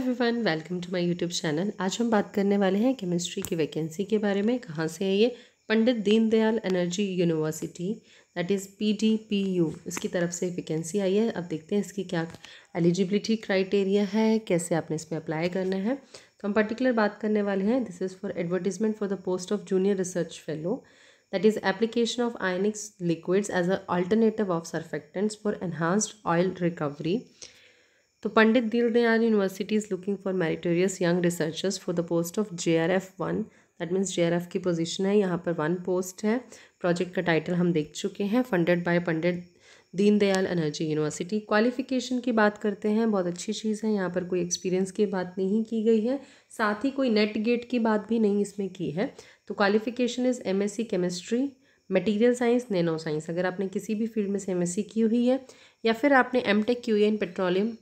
everyone welcome to my YouTube channel आज हम बात करने वाले हैं केमिस्ट्री की वैकेंसी के बारे में कहाँ से है ये Pandit Deendayal energy university that is P D P U इसकी तरफ से वैकेंसी आई है अब देखते हैं इसकी क्या एलिजिबिलिटी क्राइटेरिया है कैसे आपने इसमें अप्लाई करना है तो हम पर्टिकुलर बात करने वाले हैं this is for advertisement for the post of junior research fellow that is application of ionics liquids as a alternative of surfactants for enhanced oil recovery तो Pandit Deendayal university is looking for meritorious young researchers for the post of J R F one that means J R F की position है यहाँ पर one post है project का title हम देख चुके हैं फंडेड बाय पंडित दीनदयाल एनर्जी यूनिवर्सिटी क्वालिफिकेशन की बात करते हैं बहुत अच्छी चीज़ है यहाँ पर कोई एक्सपीरियंस की बात नहीं की गई है साथ ही कोई नेट गेट की बात भी नहीं इसमें की है तो qualification is M S C chemistry material science nano science अगर आपने किसी भी फील्ड में से एम एस सी की हुई है या फिर आपने एम टेक क्यू in petroleum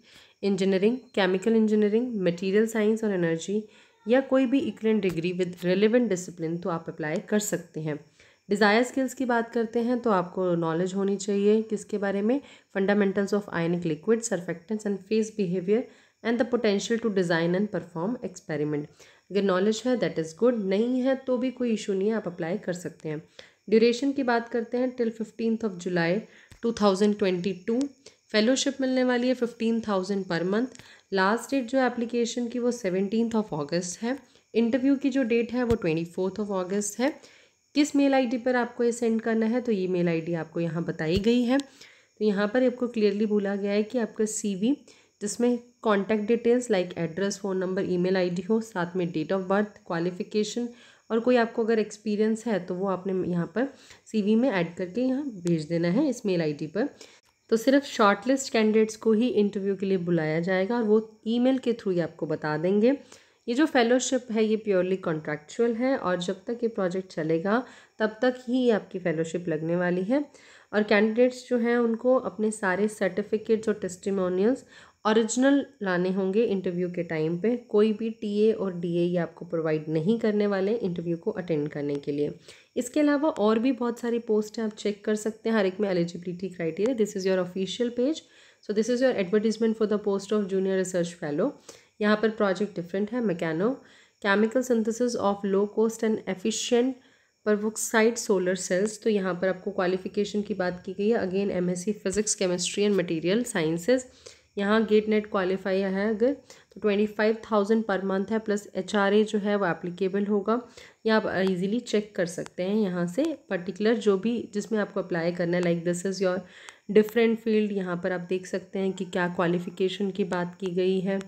engineering chemical engineering material science और एनर्जी या कोई भी equivalent degree with relevant discipline तो आप अप्लाई कर सकते हैं डिज़ायर स्किल्स की बात करते हैं तो आपको नॉलेज होनी चाहिए किसके बारे में fundamentals of ionic liquid surfactants and phase behaviour and the potential to design and perform experiment अगर नॉलेज है दैट इज़ गुड नहीं है तो भी कोई इशू नहीं है आप अप्लाई कर सकते हैं ड्यूरेशन की बात करते हैं till fifteen of July two thousand twenty two fellowship मिलने वाली है fifteen thousand per month last date जो एप्लीकेशन की वो सेवनटीन ऑफ ऑगस्ट है इंटरव्यू की जो डेट है वो ट्वेंटी फोर्थ ऑफ ऑगस्ट है किस मेल आईडी पर आपको ये सेंड करना है तो ये मेल आईडी आपको यहाँ बताई गई है तो यहाँ पर आपको क्लियरली बोला गया है कि आपका सीवी जिसमें contact details like address phone number email ID हो साथ में डेट ऑफ बर्थ क्वालिफिकेशन और कोई आपको अगर एक्सपीरियंस है तो वो आपने यहाँ पर सीवी में ऐड करके यहाँ भेज देना है इस मेल आई पर तो सिर्फ शॉर्टलिस्ट कैंडिडेट्स को ही इंटरव्यू के लिए बुलाया जाएगा और वो ईमेल के थ्रू ही आपको बता देंगे ये जो फेलोशिप है ये प्योरली कॉन्ट्रैक्चुअल है और जब तक ये प्रोजेक्ट चलेगा तब तक ही आपकी फेलोशिप लगने वाली है और कैंडिडेट्स जो हैं उनको अपने सारे सर्टिफिकेट्स और टेस्टिमोनियल्स ओरिजिनल लाने होंगे इंटरव्यू के टाइम पे कोई भी टीए और डीए ये आपको प्रोवाइड नहीं करने वाले इंटरव्यू को अटेंड करने के लिए इसके अलावा और भी बहुत सारी पोस्ट हैं आप चेक कर सकते हैं हर एक में eligibility criteria this is your official page so this is your advertisement for the post of junior research fellow यहाँ पर प्रोजेक्ट डिफरेंट है mechano chemical synthesis of low cost and efficient perovskite solar cells तो यहाँ पर आपको qualification की बात की गई है again MSc physics chemistry and material sciences यहाँ गेट नेट क्वालिफाई है अगर तो twenty five thousand per month है प्लस एच आर ए जो है वो एप्लीकेबल होगा या आप इजीली uh, चेक कर सकते हैं यहाँ से पर्टिकुलर जो भी जिसमें आपको अप्लाई करना है like this is your different field यहाँ पर आप देख सकते हैं कि क्या क्वालिफिकेशन की बात की गई है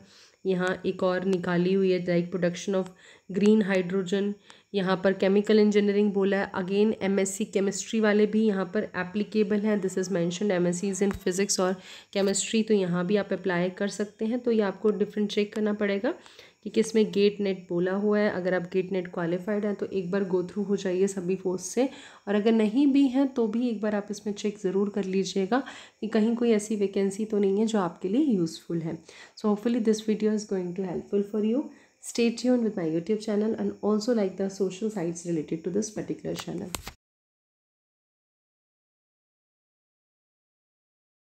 यहाँ एक और निकाली हुई है like production of green hydrogen यहाँ पर केमिकल इंजीनियरिंग बोला है अगेन एमएससी केमिस्ट्री वाले भी यहाँ पर एप्लीकेबल हैं this is mention M S in physics और केमिस्ट्री तो यहाँ भी आप अप्लाई कर सकते हैं तो ये आपको डिफरेंट चेक करना पड़ेगा कि इसमें गेट नेट बोला हुआ है अगर आप गेट नेट क्वालिफाइड हैं तो एक बार गो थ्रू हो जाइए सभी पोस्ट से और अगर नहीं भी हैं तो भी एक बार आप इसमें चेक ज़रूर कर लीजिएगा कि कहीं कोई ऐसी वैकेंसी तो नहीं है जो आपके लिए यूज़फुल है so hopefully this video is going to helpful for you stay यून with my YouTube channel and also like the social sites related to this particular channel